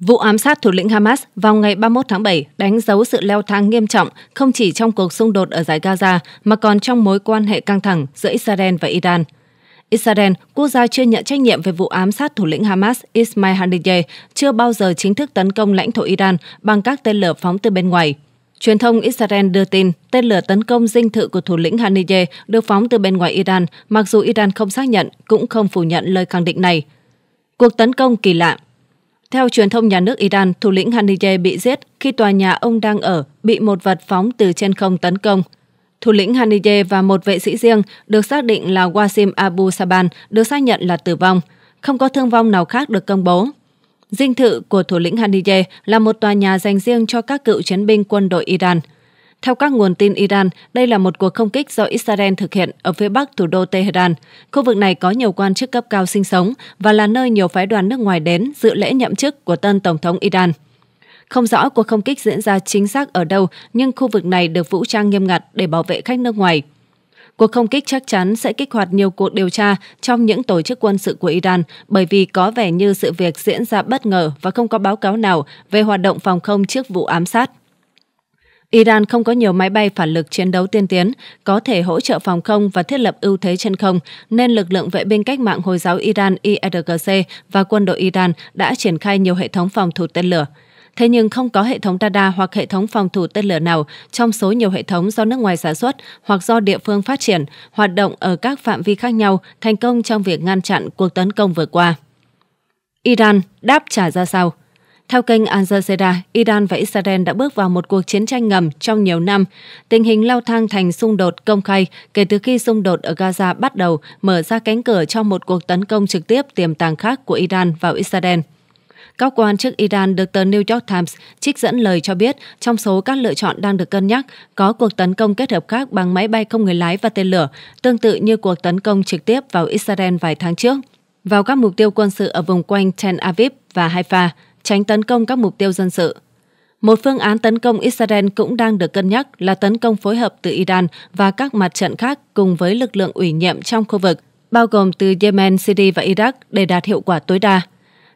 Vụ ám sát thủ lĩnh Hamas vào ngày 31 tháng 7 đánh dấu sự leo thang nghiêm trọng không chỉ trong cuộc xung đột ở giải Gaza mà còn trong mối quan hệ căng thẳng giữa Israel và Iran. Israel, quốc gia chưa nhận trách nhiệm về vụ ám sát thủ lĩnh Hamas Ismail Haniyeh, chưa bao giờ chính thức tấn công lãnh thổ Iran bằng các tên lửa phóng từ bên ngoài. Truyền thông Israel đưa tin tên lửa tấn công dinh thự của thủ lĩnh Haniyeh được phóng từ bên ngoài Iran, mặc dù Iran không xác nhận cũng không phủ nhận lời khẳng định này. Cuộc tấn công kỳ lạ theo truyền thông nhà nước Iran, thủ lĩnh Haniyeh bị giết khi tòa nhà ông đang ở bị một vật phóng từ trên không tấn công. Thủ lĩnh Haniyeh và một vệ sĩ riêng được xác định là Wasim Abu Saban được xác nhận là tử vong. Không có thương vong nào khác được công bố. Dinh thự của thủ lĩnh Haniyeh là một tòa nhà dành riêng cho các cựu chiến binh quân đội Iran – theo các nguồn tin Iran, đây là một cuộc không kích do Israel thực hiện ở phía bắc thủ đô Tehran. Khu vực này có nhiều quan chức cấp cao sinh sống và là nơi nhiều phái đoàn nước ngoài đến dự lễ nhậm chức của tân Tổng thống Iran. Không rõ cuộc không kích diễn ra chính xác ở đâu, nhưng khu vực này được vũ trang nghiêm ngặt để bảo vệ khách nước ngoài. Cuộc không kích chắc chắn sẽ kích hoạt nhiều cuộc điều tra trong những tổ chức quân sự của Iran bởi vì có vẻ như sự việc diễn ra bất ngờ và không có báo cáo nào về hoạt động phòng không trước vụ ám sát. Iran không có nhiều máy bay phản lực chiến đấu tiên tiến, có thể hỗ trợ phòng không và thiết lập ưu thế trên không, nên lực lượng vệ binh cách mạng Hồi giáo Iran IRGC và quân đội Iran đã triển khai nhiều hệ thống phòng thủ tên lửa. Thế nhưng không có hệ thống Tada hoặc hệ thống phòng thủ tên lửa nào trong số nhiều hệ thống do nước ngoài sản xuất hoặc do địa phương phát triển, hoạt động ở các phạm vi khác nhau thành công trong việc ngăn chặn cuộc tấn công vừa qua. Iran đáp trả ra sao? Theo kênh Al Jazeera, Iran và Israel đã bước vào một cuộc chiến tranh ngầm trong nhiều năm. Tình hình leo thang thành xung đột công khai kể từ khi xung đột ở Gaza bắt đầu mở ra cánh cửa cho một cuộc tấn công trực tiếp tiềm tàng khác của Iran vào Israel. Các quan chức Iran được tờ New York Times trích dẫn lời cho biết trong số các lựa chọn đang được cân nhắc có cuộc tấn công kết hợp khác bằng máy bay không người lái và tên lửa, tương tự như cuộc tấn công trực tiếp vào Israel vài tháng trước, vào các mục tiêu quân sự ở vùng quanh Tel Aviv và Haifa tránh tấn công các mục tiêu dân sự. Một phương án tấn công Israel cũng đang được cân nhắc là tấn công phối hợp từ Iran và các mặt trận khác cùng với lực lượng ủy nhiệm trong khu vực, bao gồm từ Yemen, Syria và Iraq để đạt hiệu quả tối đa.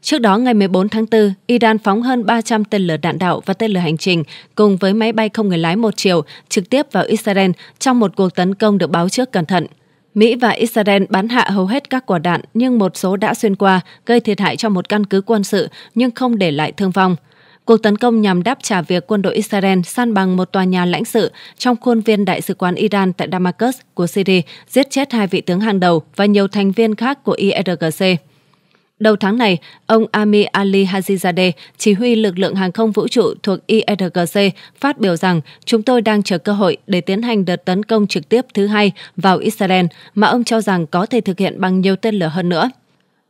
Trước đó, ngày 14 tháng 4, Iran phóng hơn 300 tên lửa đạn đạo và tên lửa hành trình cùng với máy bay không người lái một chiều trực tiếp vào Israel trong một cuộc tấn công được báo trước cẩn thận. Mỹ và Israel bắn hạ hầu hết các quả đạn nhưng một số đã xuyên qua, gây thiệt hại cho một căn cứ quân sự nhưng không để lại thương vong. Cuộc tấn công nhằm đáp trả việc quân đội Israel san bằng một tòa nhà lãnh sự trong khuôn viên Đại sứ quán Iran tại Damascus của Syria, giết chết hai vị tướng hàng đầu và nhiều thành viên khác của IRGC. Đầu tháng này, ông Ami Ali Hajizadeh, chỉ huy lực lượng hàng không vũ trụ thuộc IRGC, phát biểu rằng chúng tôi đang chờ cơ hội để tiến hành đợt tấn công trực tiếp thứ hai vào Israel mà ông cho rằng có thể thực hiện bằng nhiều tên lửa hơn nữa.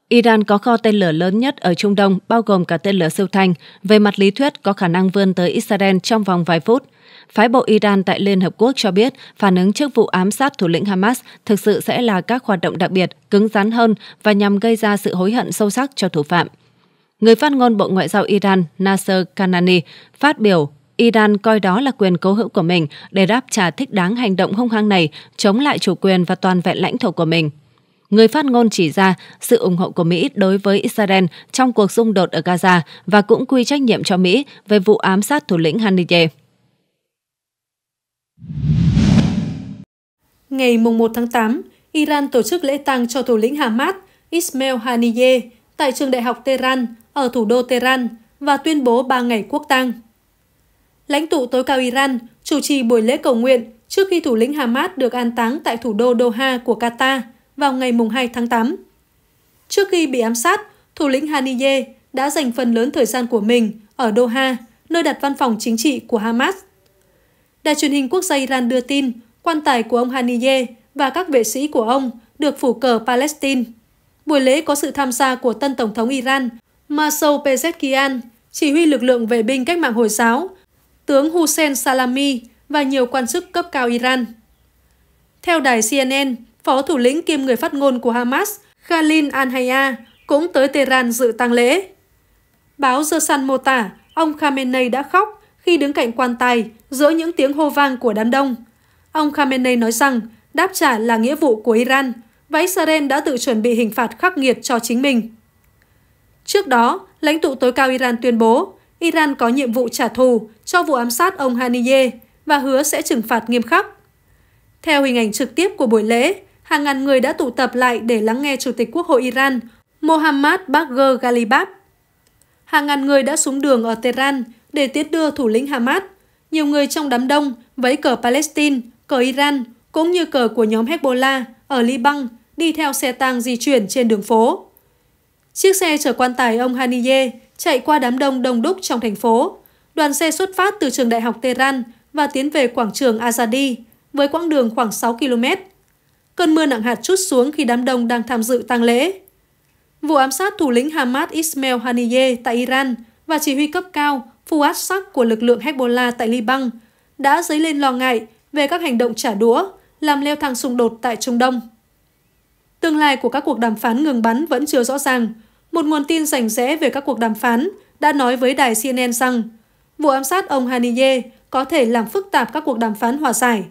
Iran có kho tên lửa lớn nhất ở Trung Đông, bao gồm cả tên lửa siêu thanh, về mặt lý thuyết có khả năng vươn tới Israel trong vòng vài phút. Phái bộ Iran tại Liên Hợp Quốc cho biết phản ứng trước vụ ám sát thủ lĩnh Hamas thực sự sẽ là các hoạt động đặc biệt, cứng rắn hơn và nhằm gây ra sự hối hận sâu sắc cho thủ phạm. Người phát ngôn Bộ Ngoại giao Iran Nasser Kanani phát biểu Iran coi đó là quyền cố hữu của mình để đáp trả thích đáng hành động hung hăng này chống lại chủ quyền và toàn vẹn lãnh thổ của mình. Người phát ngôn chỉ ra sự ủng hộ của Mỹ đối với Israel trong cuộc xung đột ở Gaza và cũng quy trách nhiệm cho Mỹ về vụ ám sát thủ lĩnh Haniyeh. Ngày 1 tháng 8, Iran tổ chức lễ tang cho thủ lĩnh Hamas Ismail Haniyeh tại trường đại học Tehran ở thủ đô Tehran và tuyên bố 3 ngày quốc tang. Lãnh tụ tối cao Iran chủ trì buổi lễ cầu nguyện trước khi thủ lĩnh Hamas được an táng tại thủ đô Doha của Qatar – vào ngày 2 tháng 8. Trước khi bị ám sát, thủ lĩnh Haniyeh đã dành phần lớn thời gian của mình ở Doha, nơi đặt văn phòng chính trị của Hamas. Đài truyền hình quốc gia Iran đưa tin quan tài của ông Haniyeh và các vệ sĩ của ông được phủ cờ Palestine. Buổi lễ có sự tham gia của tân Tổng thống Iran Masoud Pezeshkian, chỉ huy lực lượng vệ binh cách mạng Hồi giáo, tướng Hussein Salami và nhiều quan chức cấp cao Iran. Theo đài CNN, Phó thủ lĩnh kiêm người phát ngôn của Hamas Khalil Al-Haya cũng tới Tehran dự tang lễ. Báo The Sun mô tả ông Khamenei đã khóc khi đứng cạnh quan tài giữa những tiếng hô vang của đám đông. Ông Khamenei nói rằng đáp trả là nghĩa vụ của Iran và Israel đã tự chuẩn bị hình phạt khắc nghiệt cho chính mình. Trước đó, lãnh tụ tối cao Iran tuyên bố Iran có nhiệm vụ trả thù cho vụ ám sát ông Haniyeh và hứa sẽ trừng phạt nghiêm khắc. Theo hình ảnh trực tiếp của buổi lễ, hàng ngàn người đã tụ tập lại để lắng nghe Chủ tịch Quốc hội Iran Mohammad Bagher Ghalibaf. Hàng ngàn người đã xuống đường ở Tehran để tiến đưa thủ lĩnh Hamas. Nhiều người trong đám đông vẫy cờ Palestine, cờ Iran cũng như cờ của nhóm Hezbollah ở Liban đi theo xe tang di chuyển trên đường phố. Chiếc xe chở quan tài ông Haniye chạy qua đám đông đông đúc trong thành phố. Đoàn xe xuất phát từ trường đại học Tehran và tiến về quảng trường Azadi với quãng đường khoảng 6 km Cơn mưa nặng hạt chút xuống khi đám đông đang tham dự tang lễ. Vụ ám sát thủ lĩnh Hamas Ismail Haniyeh tại Iran và chỉ huy cấp cao Fuad Sak của lực lượng Hezbollah tại Liban đã dấy lên lo ngại về các hành động trả đũa, làm leo thang xung đột tại Trung Đông. Tương lai của các cuộc đàm phán ngừng bắn vẫn chưa rõ ràng. Một nguồn tin rảnh rẽ về các cuộc đàm phán đã nói với đài CNN rằng vụ ám sát ông Haniyeh có thể làm phức tạp các cuộc đàm phán hòa giải.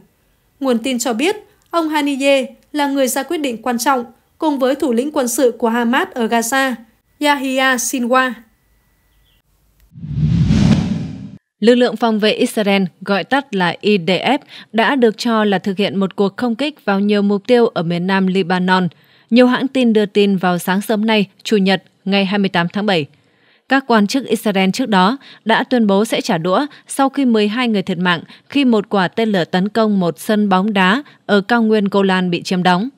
Nguồn tin cho biết Ông Haniyeh là người ra quyết định quan trọng cùng với thủ lĩnh quân sự của Hamas ở Gaza, Yahya Sinwar. Lực lượng phòng vệ Israel, gọi tắt là IDF, đã được cho là thực hiện một cuộc không kích vào nhiều mục tiêu ở miền nam Lebanon. Nhiều hãng tin đưa tin vào sáng sớm nay, Chủ nhật, ngày 28 tháng 7. Các quan chức Israel trước đó đã tuyên bố sẽ trả đũa sau khi 12 người thiệt mạng khi một quả tên lửa tấn công một sân bóng đá ở cao nguyên Golan bị chiếm đóng.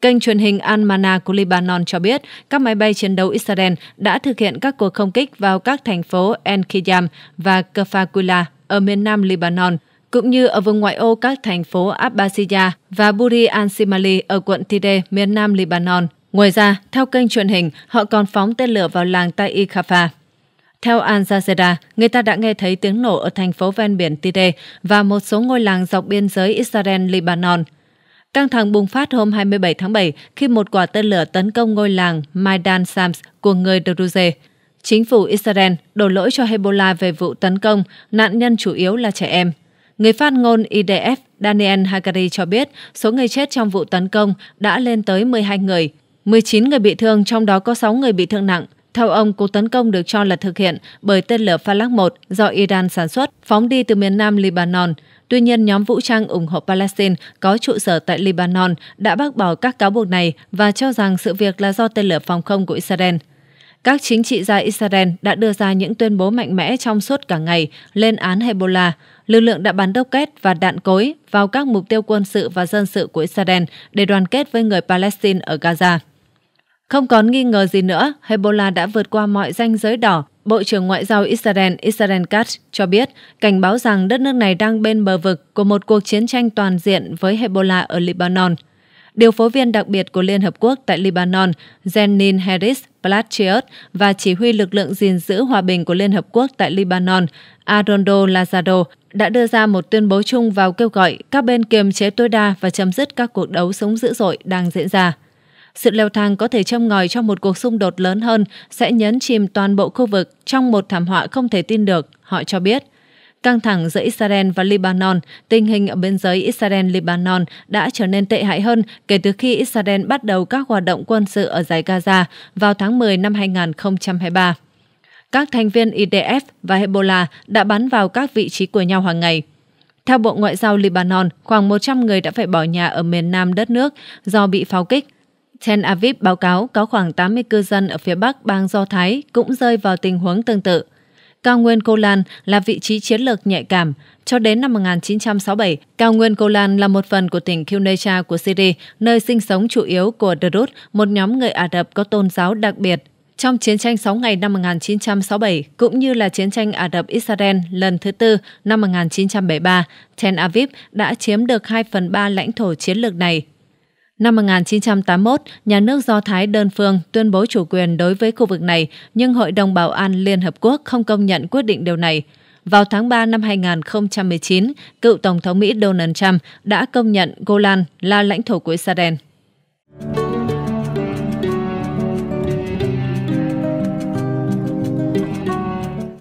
Kênh truyền hình Al-Mana của Lebanon cho biết các máy bay chiến đấu Israel đã thực hiện các cuộc không kích vào các thành phố el và Kafakula ở miền nam Lebanon, cũng như ở vùng ngoại ô các thành phố Abbasiyah và Buri al-Simali ở quận Tide, miền nam Lebanon. Ngoài ra, theo kênh truyền hình, họ còn phóng tên lửa vào làng Tai Khafa. Theo Al Jazeera, người ta đã nghe thấy tiếng nổ ở thành phố ven biển Tide và một số ngôi làng dọc biên giới israel Lebanon Căng thẳng bùng phát hôm 27 tháng 7 khi một quả tên lửa tấn công ngôi làng Maidan Sams của người Druze. Chính phủ Israel đổ lỗi cho Hezbollah về vụ tấn công, nạn nhân chủ yếu là trẻ em. Người phát ngôn IDF Daniel Hagari cho biết số người chết trong vụ tấn công đã lên tới 12 người, 19 người bị thương, trong đó có 6 người bị thương nặng. Theo ông, cuộc tấn công được cho là thực hiện bởi tên lửa Falak-1 do Iran sản xuất, phóng đi từ miền nam Lebanon. Tuy nhiên, nhóm vũ trang ủng hộ Palestine có trụ sở tại Lebanon đã bác bỏ các cáo buộc này và cho rằng sự việc là do tên lửa phòng không của Israel. Các chính trị gia Israel đã đưa ra những tuyên bố mạnh mẽ trong suốt cả ngày lên án Hezbollah. Lực lượng đã bắn kết và đạn cối vào các mục tiêu quân sự và dân sự của Israel để đoàn kết với người Palestine ở Gaza. Không còn nghi ngờ gì nữa, Hezbollah đã vượt qua mọi ranh giới đỏ. Bộ trưởng Ngoại giao Israel Israel Katz cho biết cảnh báo rằng đất nước này đang bên bờ vực của một cuộc chiến tranh toàn diện với Hezbollah ở Lebanon. Điều phối viên đặc biệt của Liên Hợp Quốc tại Lebanon, Jenin Harris Platchiot và chỉ huy lực lượng gìn giữ hòa bình của Liên Hợp Quốc tại Lebanon, Arondo Lazaro, đã đưa ra một tuyên bố chung vào kêu gọi các bên kiềm chế tối đa và chấm dứt các cuộc đấu súng dữ dội đang diễn ra. Sự leo thang có thể châm ngòi cho một cuộc xung đột lớn hơn sẽ nhấn chìm toàn bộ khu vực trong một thảm họa không thể tin được, họ cho biết. Căng thẳng giữa Israel và Lebanon, tình hình ở biên giới Israel-Libanon đã trở nên tệ hại hơn kể từ khi Israel bắt đầu các hoạt động quân sự ở giải Gaza vào tháng 10 năm 2023. Các thành viên IDF và Hezbollah đã bắn vào các vị trí của nhau hàng ngày. Theo Bộ Ngoại giao Lebanon, khoảng 100 người đã phải bỏ nhà ở miền nam đất nước do bị pháo kích – Ten Aviv báo cáo có khoảng 80 cư dân ở phía bắc bang Do Thái cũng rơi vào tình huống tương tự. Cao nguyên Golan là vị trí chiến lược nhạy cảm. Cho đến năm 1967, cao nguyên Golan là một phần của tỉnh Qneicha của Syria, nơi sinh sống chủ yếu của Drut, một nhóm người Ả Rập có tôn giáo đặc biệt. Trong chiến tranh 6 ngày năm 1967 cũng như là chiến tranh Ả Rập-Israel lần thứ tư năm 1973, Ten Aviv đã chiếm được 2 phần 3 lãnh thổ chiến lược này Năm 1981, nhà nước Do Thái đơn phương tuyên bố chủ quyền đối với khu vực này, nhưng Hội đồng Bảo an Liên Hợp Quốc không công nhận quyết định điều này. Vào tháng 3 năm 2019, cựu Tổng thống Mỹ Donald Trump đã công nhận Golan là lãnh thổ của Israel.